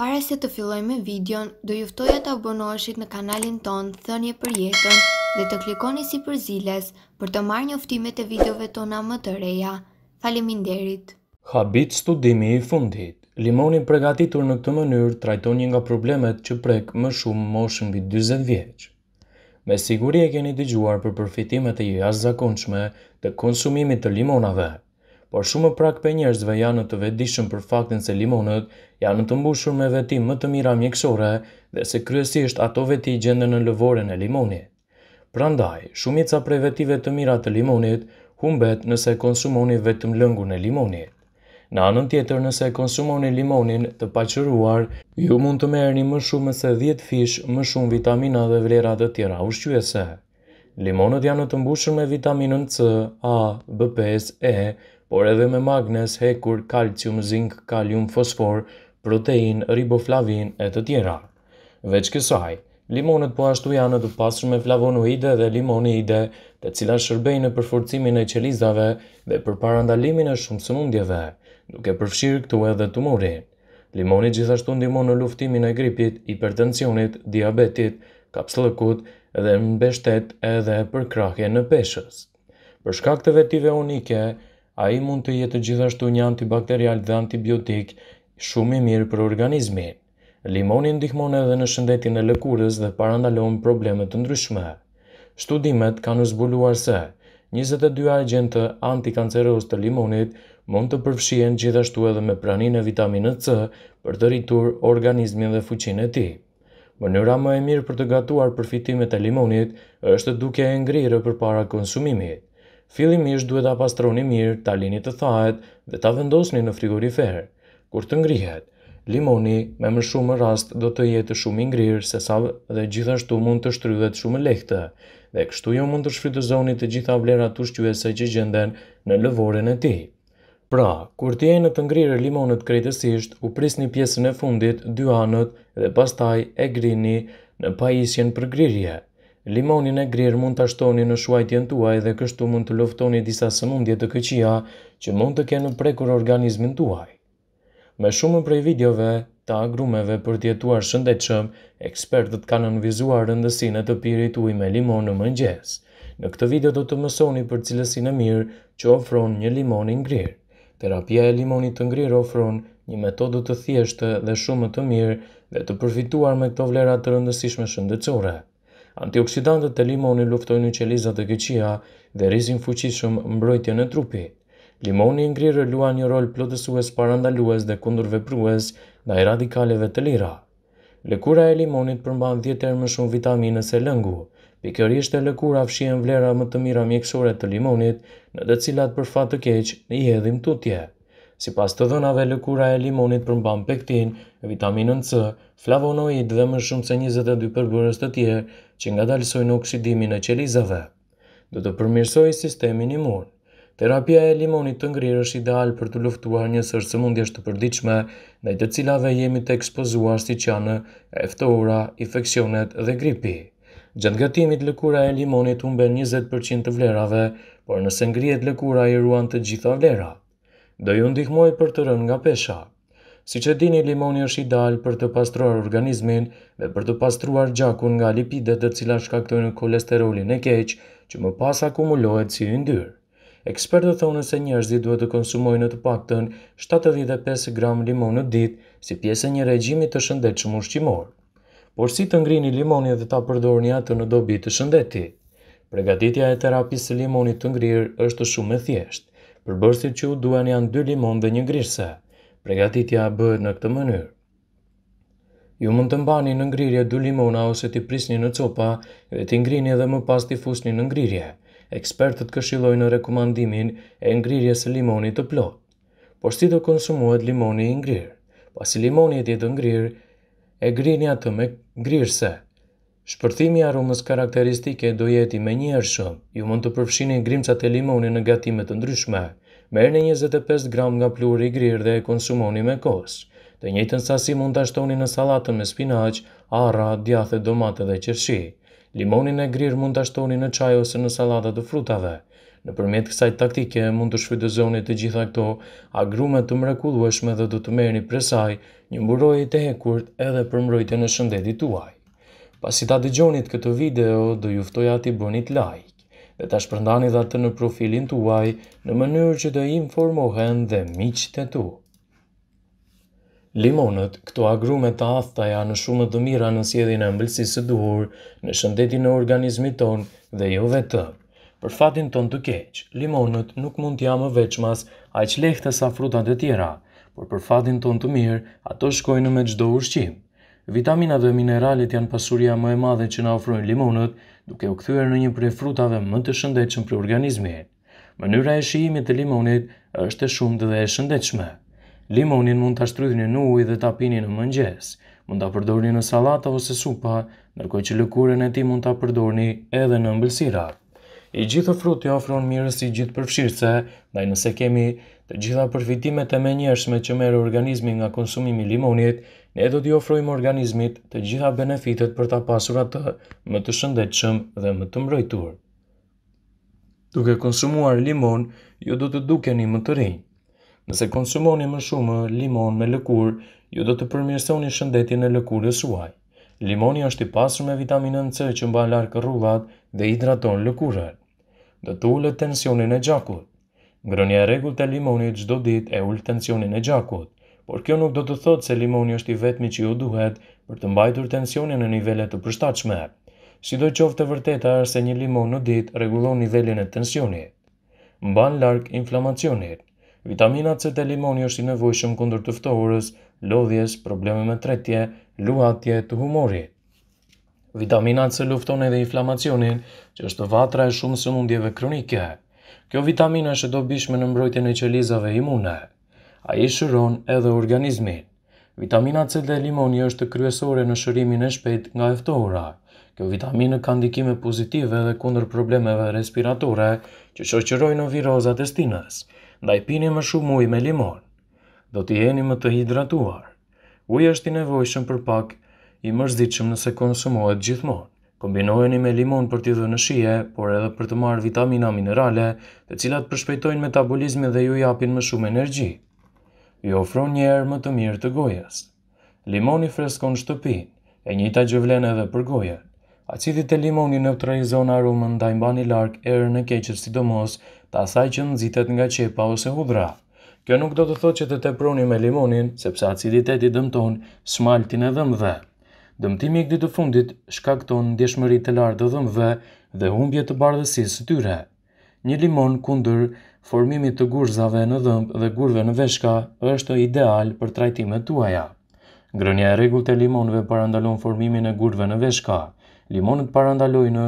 Para se të filloj me videon, do juftoja të abonoheshit në kanalin ton Thënje për jetën dhe të klikoni si për ziles për të marrë njoftimet e videove tona më të reja. Faleminderit! Habit studimi i fundit limonin pregatitur në këtë mënyrë trajton një nga problemet që prek më shumë moshën bi 20 vjeqë. Me siguri e keni dëgjuar për përfitimet e jashtëzakonshme të konsumimit të limonave por shumë prak për njerëzve janë të vedishëm për faktin se limonët janë të mbushur me veti më të mira mjekësore dhe se kryesisht ato veti gjende në lëvorën e limoni. Prandaj, shumica prej vetive të mira të limonit humbet nëse konsumoni vetëm lëngun e limonit. Në anën tjetër, nëse konsumoni limonin të paqëruar, ju mund të merrni më shumë se 10 fish më shumë vitamina dhe vlera të tjera ushqyese. Limonët janë të mbushur me vitaminën C, A, B5, E, por edhe me magnes, hekur, kalcium, zinc, kalium, fosfor, protein, riboflavin, e të tjera. Veç kësaj, limonët po ashtu janë të pasrë me flavonoide dhe limonide, të cila shërbejnë për forcimin e qelizave dhe për parandalimin e shumë sëmundjeve, duke përfshirë këtu edhe të Limoni Limonit gjithashtu ndimon në luftimin e gripit, hipertensionit, diabetit, kapslëkut edhe në beshtet edhe për krahje në peshës. Për shkak të vetive unike, a i mund të jetë gjithashtu një antibakterial dhe antibiotik shumë i mirë për organizmi. Limoni ndihmon edhe në shëndetin e lëkurës dhe parandalon problemet të ndryshme. Shtudimet kanë zbuluar se 22 agentë antikanceros të limonit mund të përfshien gjithashtu edhe me pranin e vitamin C për të rritur organizmin dhe fuqin e ti. Mënyra më e mirë për të gatuar përfitimet e limonit është duke e ngrire për para konsumimit fillimisht duhet ta pastroni mirë, ta lini të thahet dhe ta vendosni në frigorifer. Kur të ngrihet, limoni me më shumë rast do të jetë shumë i ngrirë se sa dhe gjithashtu mund të shtrydhet shumë lehtë dhe kështu jo mund të shfrytëzoni të gjitha vlerat ushqyese që gjenden në lëvorën e tij. Pra, kur të jenë të ngrirë limonët kretësisht, u prisni pjesën e fundit, dy anët dhe pastaj e grini në pajisjen për grirje. Limonin e grir mund të ashtoni në shuajtjen tuaj dhe kështu mund të luftoni disa sëmundje të këqia që mund të kenë prekur organizmin tuaj. Me shumë prej videove të agrumeve për tjetuar shëndetshëm, ekspertët kanë nënvizuar rëndësine të pirit uj me limon në mëngjes. Në këtë video do të mësoni për cilësin e mirë që ofron një limon grir. Terapia e limonit të ngrir ofron një metodë të thjeshtë dhe shumë të mirë dhe të përfituar me këto vlerat të rëndësishme shëndetësore. Antioksidantët të limoni luftojnë qelizat dhe gëqia dhe rizin fuqishëm mbrojtje në trupi. Limoni i ngrirë lua një rol plotësues parandalues dhe kundurve prues dhe i radikaleve të lira. Lëkura e limonit përmban djetër më shumë vitaminë se lëngu. Pikër ishte lëkura fshien vlera më të mira mjekësore të limonit në dhe cilat për fatë të keqë i edhim tutje. Si pas të dhënave, lëkura e limonit përmban pektin, vitaminën C, flavonoid dhe më shumë se 22 përbërës të tjerë që nga dalësojnë oksidimin e qelizave. Do të përmirsoj sistemin imun. Terapia e limonit të ngrirë është ideal për të luftuar një sërë së mundjesht të përdiqme, dhe të cilave jemi të ekspozuar si qanë, eftora, infekcionet dhe gripi. Gjëndë gëtimit lëkura e limonit umbe 20% të vlerave, por nëse ngrijet lëkura i ruan të gjitha vlerat do ju ndihmoj për të rënë nga pesha. Si që dini, limoni është ideal për të pastruar organizmin dhe për të pastruar gjakun nga lipidet të cila shkaktojnë kolesterolin e keq, që më pas akumulohet si yndyrë. Ekspertë thonë se njerëzit duhet të konsumojnë në të paktën 75 gram limon në ditë si pjesë e një regjimi të shëndetshëm ushqimor. Por si të ngrini limonin dhe ta përdorni atë në dobi të shëndetit? Pregatitja e terapisë së limonit të ngrirë është shumë e thjeshtë përbërësit që u duan janë dy limon dhe një grisa. Pregatitja bëhet në këtë mënyrë. Ju mund të mbani në ngrirje dy limona ose t'i prisni në copa dhe t'i ngrini dhe më pas t'i fusni në ngrirje. Ekspertët këshilojnë në rekomandimin e ngrirje së limonit të plot. Por si do konsumohet limoni i ngrirë? Pas i limoni i të ngrirë, e grini atë me ngrirëse. Shpërthimi a karakteristike do jeti me një shumë, ju mund të përfshini grimcat e limoni në gatimet të ndryshme, merë në 25 gram nga plur i grirë dhe e konsumoni me kosë, të njëtën sasi mund të ashtoni në salatën me spinaq, arra, djathe, domate dhe qërshi. Limonin e grirë mund të ashtoni në qaj ose në salatët të frutave. Në përmjet kësaj taktike mund të shfrydëzoni të gjitha këto agrumet të mrekullueshme dhe do të merë një presaj një mburoj të hekurt edhe për mbrojtje në shëndetit tuaj. Pasi ta dëgjonit këtë video, do juftoj ati bënit like dhe ta shpërndani dhe atë në profilin tuaj në mënyrë që të informohen dhe miqët e tu. Limonët, këto agrume të afta janë shumë të mira në sjedhin e mbëlsisë të duhur, në shëndetin e organizmi tonë dhe jo vetë. Për fatin ton të keqë, limonët nuk mund t'ja më veçmas aq lehte sa frutat e tjera, por për fatin ton të mirë, ato shkojnë me gjdo ushqimë. Vitamina dhe mineralet janë pasuria më e madhe që na ofrojnë limonët, duke u kthyer në një prej frutave më të shëndetshëm për organizmin. Mënyra e shijimit të limonit është e shumtë dhe e shëndetshme. Limonin mund ta shtrydhni në ujë dhe ta pini në mëngjes. Mund ta përdorni në sallata ose supa, ndërkohë që lëkurën e tij mund ta përdorni edhe në ëmbëlsira. I gjithë frutë ofron mirësi gjithë përfshirëse, ndaj nëse kemi të gjitha përfitimet e menjëshme që merr organizmi nga konsumimi i limonit, ne do t'i ofrojmë organizmit të gjitha benefitet për ta pasur atë më të shëndetshëm dhe më të mbrojtur. Duke konsumuar limon, ju do të dukeni më të rinj. Nëse konsumoni më shumë limon me lëkurë, ju do të përmirësoni shëndetin e lëkurës suaj. Limoni është i pasur me vitaminën C që mban larkë rrugat dhe hidraton lëkurën. Do të ulë tensionin e gjakut. Ngrënja e rregull të limonit gjdo dit e ullë tensionin e gjakut, por kjo nuk do të thot se limoni është i vetmi që ju duhet për të mbajtur tensionin në nivellet të përstachme. Si do qoftë të vërteta është se një limon në dit regulon nivellin e tensionit. Mban lark inflamacionit. Vitamina C të limoni është i nevojshëm kundur të ftohurës, lodhjes, probleme me tretje, luatje të humorit. Vitamina C lufton edhe inflamacionin që është vatra e shumë së mundjeve kronike. Kjo vitamina është do bishme në mbrojtjen e qelizave imune. A i shëron edhe organizmin. Vitamina C dhe limoni është kryesore në shërimin e shpejt nga eftohura. Kjo vitaminë ka ndikime pozitive dhe kundër problemeve respiratore që në virozat e stinës. Ndaj pini më shumë ujë me limon. Do t'i jeni më të hidratuar. Uji është i nevojshëm për pak i mërzitshëm nëse konsumohet gjithmonë kombinoheni me limon për t'i dhënë shije, por edhe për të marrë vitamina minerale, të cilat përshpejtojnë metabolizmin dhe ju japin më shumë energji. Ju ofron një erë më të mirë të gojës. Limoni freskon shtëpi, e njëta gjëvlen edhe për gojën. Acidit e limoni neutralizon aromën ndaj mbani lark erën e keqës sidomos të asaj që nëzitet nga qepa ose hudra. Kjo nuk do të thot që të teproni me limonin, sepse aciditeti dëmton smaltin e dhëmë dhe dëmtimi i këtij të fundit shkakton ndjeshmëri të lartë të dhëmbëve dhe humbje të bardhësisë së tyre. Një limon kundër formimit të gurzave në dhëmb dhe gurve në veshka është ideal për trajtimet tuaja. Ngrënia e rregullt e limonëve parandalon formimin e gurve në veshka. Limonët parandalojnë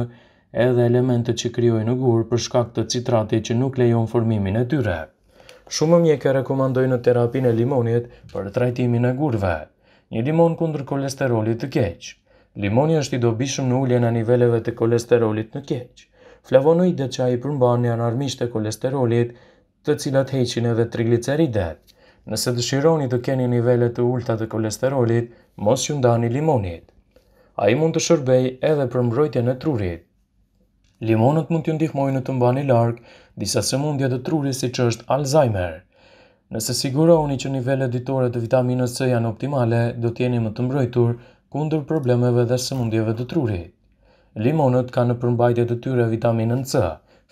edhe elementët që krijojnë në gur për shkak të citratit që nuk lejon formimin e tyre. Shumë mjekë rekomandojnë terapinë e limonit për trajtimin e gurve një limon kundër kolesterolit të keq. Limoni është i dobishëm në ulljen e niveleve të kolesterolit në keq. Flavonoide që a i përmban një anarmisht e kolesterolit të cilat heqin edhe trigliceridet. Nëse dëshironi të keni nivele të ullta të kolesterolit, mos ju ndani limonit. A i mund të shërbej edhe për mbrojtje në trurit. Limonët mund të ndihmojnë të mbani larkë disa sëmundje të trurit si që është Alzheimer. Nëse siguroni që nivelet ditore të vitaminës C janë optimale, do t'jeni më të mbrojtur kundër problemeve dhe sëmundjeve të trurit. Limonët kanë në përmbajtje të tyre vitaminën C,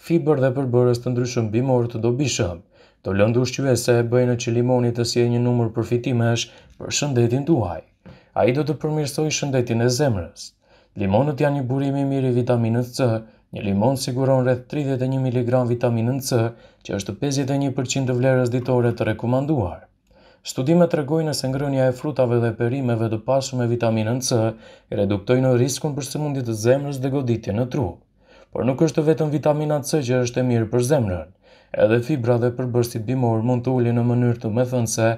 fibër dhe përbërës të ndryshëm bimor të dobishëm. Të lëndu shqyvese, bëjnë që limonit të sjej një numër përfitimesh për shëndetin tuaj. A i do të përmirsoj shëndetin e zemrës. Limonët janë një burimi mirë i vitaminës C, Një limon siguron rreth 31 mg vitaminën C, që është 51% të vlerës ditore të rekomanduar. Studime të regojnë se ngrënja e frutave dhe perimeve të pashme me vitaminën C i reduktojnë riskun për sëmundit të zemrës dhe goditje në tru. Por nuk është vetëm vitamina C që është e mirë për zemrën. Edhe fibra dhe përbërstit bimor mund të uli në mënyrë të me thënë se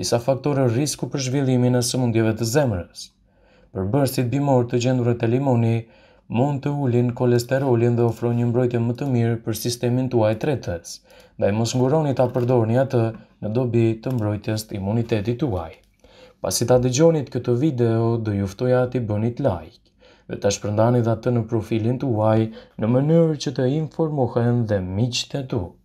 disa faktore risku për zhvillimin e sëmundjeve të zemrës. Përbërsit bimor të gjendurët e limoni, mund të ulin kolesterolin dhe ofron një mbrojtje më të mirë për sistemin tuaj tretës, dhe i mos nguroni ta përdorni atë në dobi të mbrojtjes të imunitetit tuaj. Pasi ta dëgjonit këtë video, do juftoja të i bënit like, dhe ta shpërndani dhe atë në profilin tuaj në mënyrë që të informohen dhe miqët e tuk.